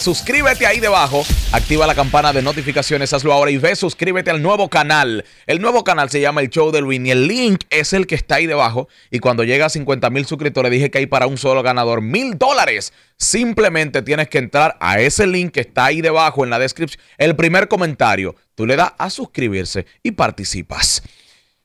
Suscríbete ahí debajo, activa la campana de notificaciones, hazlo ahora y ve, suscríbete al nuevo canal. El nuevo canal se llama El Show de Winnie. y el link es el que está ahí debajo. Y cuando llega a 50 mil suscriptores, dije que hay para un solo ganador mil dólares. Simplemente tienes que entrar a ese link que está ahí debajo en la descripción. El primer comentario, tú le das a suscribirse y participas.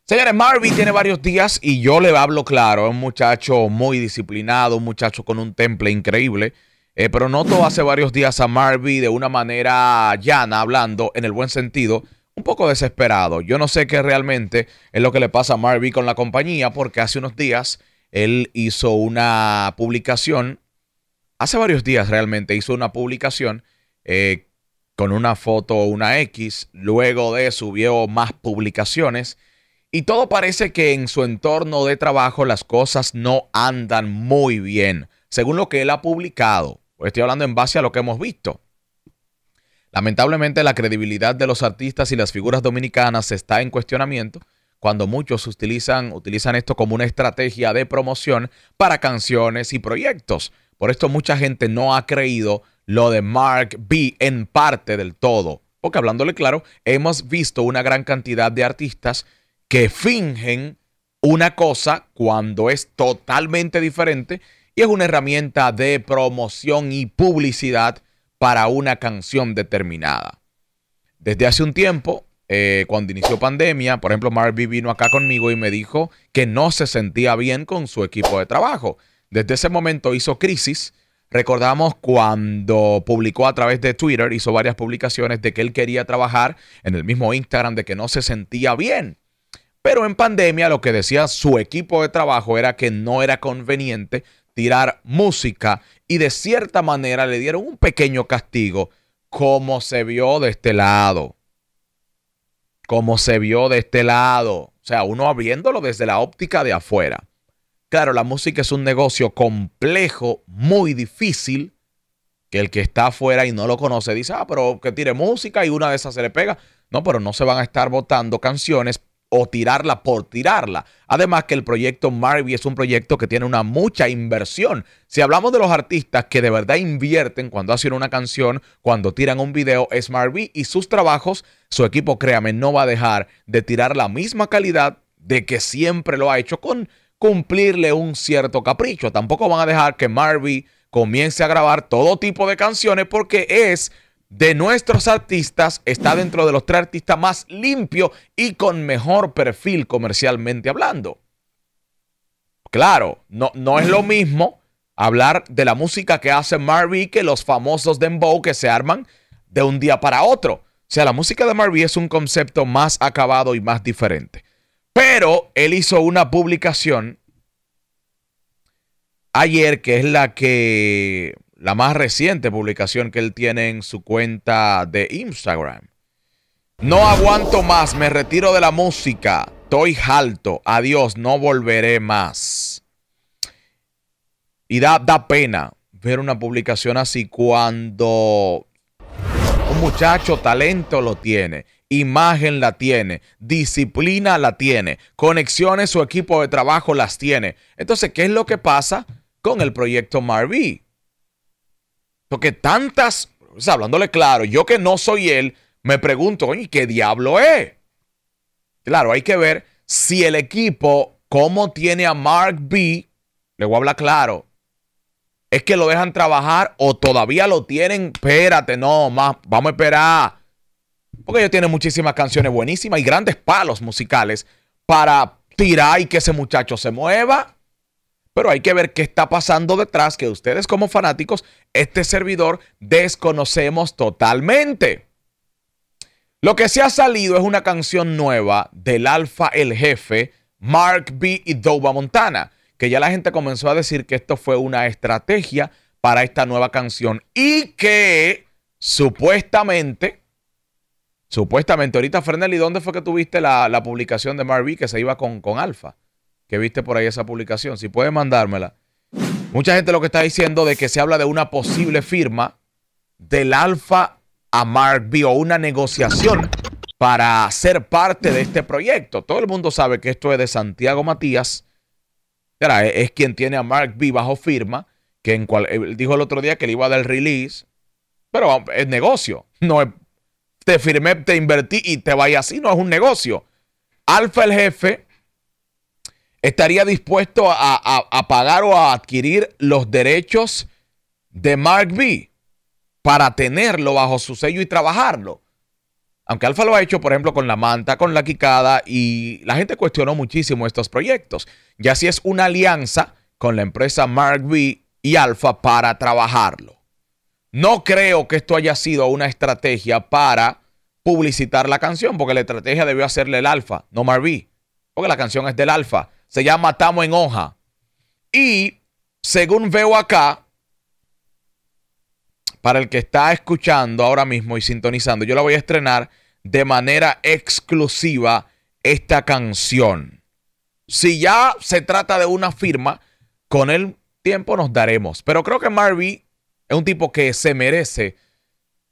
Señores, Marvin tiene varios días y yo le hablo claro. Es un muchacho muy disciplinado, un muchacho con un temple increíble. Eh, pero noto hace varios días a Marvy de una manera llana, hablando en el buen sentido, un poco desesperado. Yo no sé qué realmente es lo que le pasa a Marvy con la compañía, porque hace unos días él hizo una publicación, hace varios días realmente hizo una publicación eh, con una foto, una X, luego de subió más publicaciones. Y todo parece que en su entorno de trabajo las cosas no andan muy bien, según lo que él ha publicado. Pues estoy hablando en base a lo que hemos visto. Lamentablemente la credibilidad de los artistas y las figuras dominicanas está en cuestionamiento cuando muchos utilizan, utilizan esto como una estrategia de promoción para canciones y proyectos. Por esto mucha gente no ha creído lo de Mark B en parte del todo. Porque hablándole claro, hemos visto una gran cantidad de artistas que fingen una cosa cuando es totalmente diferente y es una herramienta de promoción y publicidad para una canción determinada. Desde hace un tiempo, eh, cuando inició pandemia, por ejemplo, Marvin vino acá conmigo y me dijo que no se sentía bien con su equipo de trabajo. Desde ese momento hizo crisis. Recordamos cuando publicó a través de Twitter, hizo varias publicaciones de que él quería trabajar en el mismo Instagram, de que no se sentía bien. Pero en pandemia lo que decía su equipo de trabajo era que no era conveniente tirar música y de cierta manera le dieron un pequeño castigo, como se vio de este lado. Como se vio de este lado. O sea, uno abriéndolo desde la óptica de afuera. Claro, la música es un negocio complejo, muy difícil, que el que está afuera y no lo conoce dice, ah, pero que tire música y una de esas se le pega. No, pero no se van a estar votando canciones o tirarla por tirarla. Además que el proyecto Marvy es un proyecto que tiene una mucha inversión. Si hablamos de los artistas que de verdad invierten cuando hacen una canción, cuando tiran un video, es Marvy y sus trabajos, su equipo, créame, no va a dejar de tirar la misma calidad de que siempre lo ha hecho con cumplirle un cierto capricho. Tampoco van a dejar que Marvy comience a grabar todo tipo de canciones porque es de nuestros artistas está dentro de los tres artistas más limpios y con mejor perfil comercialmente hablando. Claro, no, no es lo mismo hablar de la música que hace Marvy que los famosos Dembow que se arman de un día para otro. O sea, la música de Marvy es un concepto más acabado y más diferente. Pero él hizo una publicación ayer que es la que la más reciente publicación que él tiene en su cuenta de Instagram. No aguanto más, me retiro de la música, estoy alto, adiós, no volveré más. Y da, da pena ver una publicación así cuando un muchacho talento lo tiene, imagen la tiene, disciplina la tiene, conexiones su equipo de trabajo las tiene. Entonces, ¿qué es lo que pasa con el proyecto Marví? Porque tantas, hablándole claro, yo que no soy él, me pregunto, oye, ¿qué diablo es? Claro, hay que ver si el equipo, como tiene a Mark B, le voy a hablar claro, es que lo dejan trabajar o todavía lo tienen, espérate, no, vamos a esperar. Porque ellos tienen muchísimas canciones buenísimas y grandes palos musicales para tirar y que ese muchacho se mueva pero hay que ver qué está pasando detrás que ustedes como fanáticos, este servidor, desconocemos totalmente. Lo que se ha salido es una canción nueva del Alfa El Jefe, Mark B y Doba Montana, que ya la gente comenzó a decir que esto fue una estrategia para esta nueva canción y que supuestamente, supuestamente, ahorita ¿y ¿dónde fue que tuviste la, publicación de Mark B que se iba con Alfa? que viste por ahí esa publicación. Si puedes mandármela. Mucha gente lo que está diciendo de que se habla de una posible firma del Alfa a Mark B o una negociación para ser parte de este proyecto. Todo el mundo sabe que esto es de Santiago Matías. E-, es quien tiene a Mark B bajo firma, que en cual, dijo el otro día que le iba a dar el release, pero ah, es negocio. No es, te firmé, te invertí y te vaya así, no es un negocio. Alfa el jefe, estaría dispuesto a, pagar o a adquirir los derechos de Mark B para tenerlo bajo su sello y trabajarlo. Aunque Alfa lo ha hecho, por ejemplo, con la manta, con la quicada, y la gente cuestionó muchísimo estos proyectos. Ya si es una alianza con la empresa Mark B y Alfa para trabajarlo. No creo que esto haya sido una estrategia para publicitar la canción, porque la estrategia debió hacerle el Alfa, no Mark B porque la canción es del Alfa, se llama Tamo en Hoja. Y según veo acá, para el que está escuchando ahora mismo y sintonizando, yo la voy a estrenar de manera exclusiva esta canción. Si ya se trata de una firma, con el tiempo nos daremos. Pero creo que Marvy es un tipo que se merece,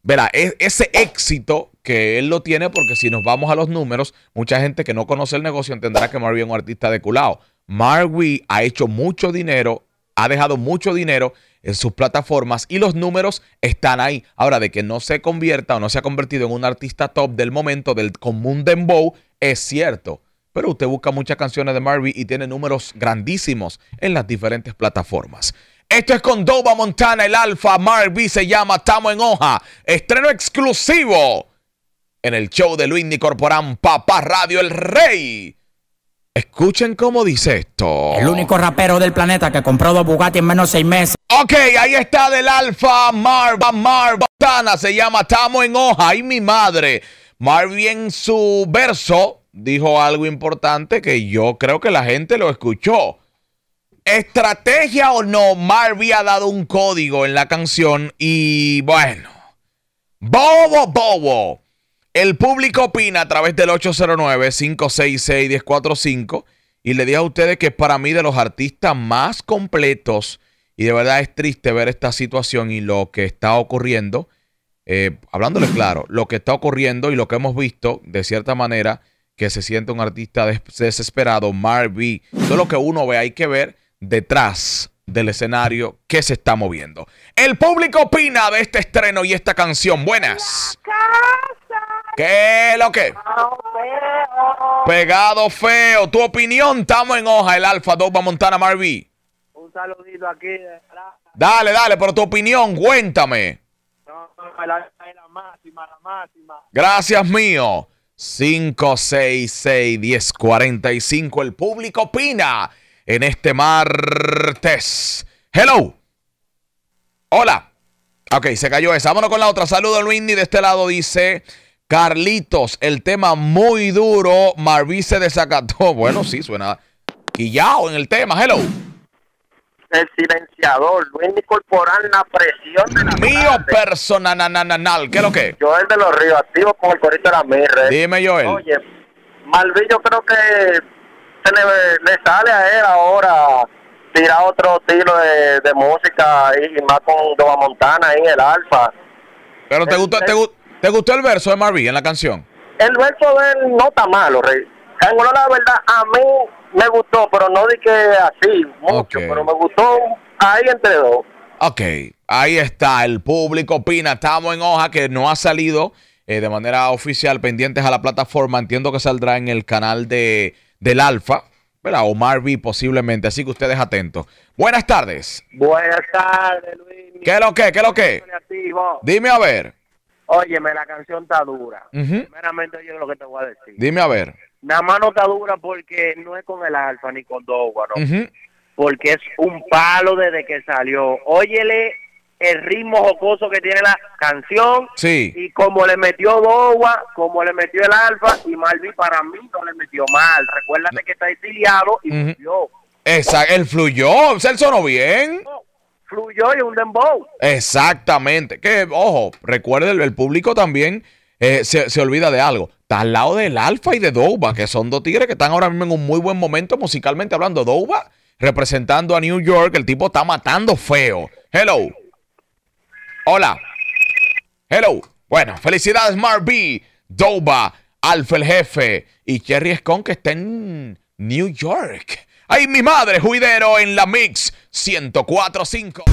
verá, e-, ese éxito que él lo tiene porque si nos vamos a los números, mucha gente que no conoce el negocio entenderá que Marvin es un artista de culado Marvin ha hecho mucho dinero, ha dejado mucho dinero en sus plataformas y los números están ahí. Ahora, de que no se convierta o no se ha convertido en un artista top del momento del común dembow, es cierto. Pero usted busca muchas canciones de Marvin y tiene números grandísimos en las diferentes plataformas. Esto es con Dova Montana, el Alfa. Marvin se llama Tamo en Hoja. Estreno exclusivo en el show de Luis Corporán, Papá Radio El Rey. Escuchen cómo dice esto. El único rapero del planeta que compró dos Bugatti en menos de seis meses. Ok, ahí está del Alfa Marva Marva se llama Estamos en hoja. Ay, mi madre. Marvin en su verso dijo algo importante que yo creo que la gente lo escuchó. Estrategia o no, Marvin ha dado un código en la canción y bueno. Bobo, bobo. El público opina a través del 809-566-1045 y le digo a ustedes que es para mí de los artistas más completos y de verdad es triste ver esta situación y lo que está ocurriendo. Eh, hablándole claro, lo que está ocurriendo y lo que hemos visto, de cierta manera, que se siente un artista desesperado, Marvy, todo lo que uno ve, hay que ver detrás del escenario que se está moviendo. El público opina de este estreno y esta canción. Buenas. ¿Qué es lo que? Pegado feo. Tu opinión, estamos en hoja, el Alfa Dogma Montana Marví. Un saludito aquí. dale, dale, pero tu opinión, cuéntame. No, no, la, la máxima, la máxima. Gracias mío. 566-1045. El público opina en este martes. Hello. Hola. Ok, se cayó esa. Vámonos con la otra. Saludos, Luis y de este lado dice. Carlitos, el tema muy duro. Marví se desacató. Bueno, sí, suena quillao en el tema. Hello. El silenciador, Luis incorporar la presión de la Mío persona nanananal. ¿Qué es lo que? Joel de los Ríos, activo con el corito de la Mirre. ¿eh? Dime, Joel. Oye, Marví yo creo que se le, sale a él ahora tirar otro estilo de, música y, más con Doma Montana en el Alfa. Pero te gusta, te gusta ¿Te gustó el verso de Marvin en la canción? El verso de él no está malo, Rey. En la verdad, a mí me gustó, pero no dije así, mucho, pero me gustó ahí entre dos. Ok, ahí está, el público opina, estamos en hoja que no ha salido eh, de manera oficial, pendientes a la plataforma, entiendo que saldrá en el canal de, del Alfa, ¿verdad? O Marvin posiblemente, así que ustedes atentos. Buenas tardes. Buenas tardes, Luis. ¿Qué es lo que? ¿Qué es lo que? Dime a ver. Óyeme, la canción está dura. Primeramente, yo lo que te voy a decir. Dime a ver. Nada más no está dura porque no es con el Alfa ni con dogua, ¿no? Porque es un palo desde que salió. Óyele el ritmo jocoso que tiene la canción. Sí. Y como le metió dogua, como le metió el Alfa, y Malvi para mí no le metió mal. Recuérdate que está exiliado y fluyó. Exacto, él fluyó, se él sonó bien. Exactamente. Que, ojo, recuerden, el, público también eh, se, olvida de algo. Está al lado del Alfa y de Douba, que son dos tigres que están ahora mismo en un muy buen momento musicalmente hablando. Douba representando a New York, el tipo está matando feo. Hello. Hola. Hello. Bueno, felicidades, Mar B, Douba, Alfa el jefe y Cherry Scon que está en New York. Ay, mi madre, juidero en la Mix 1045.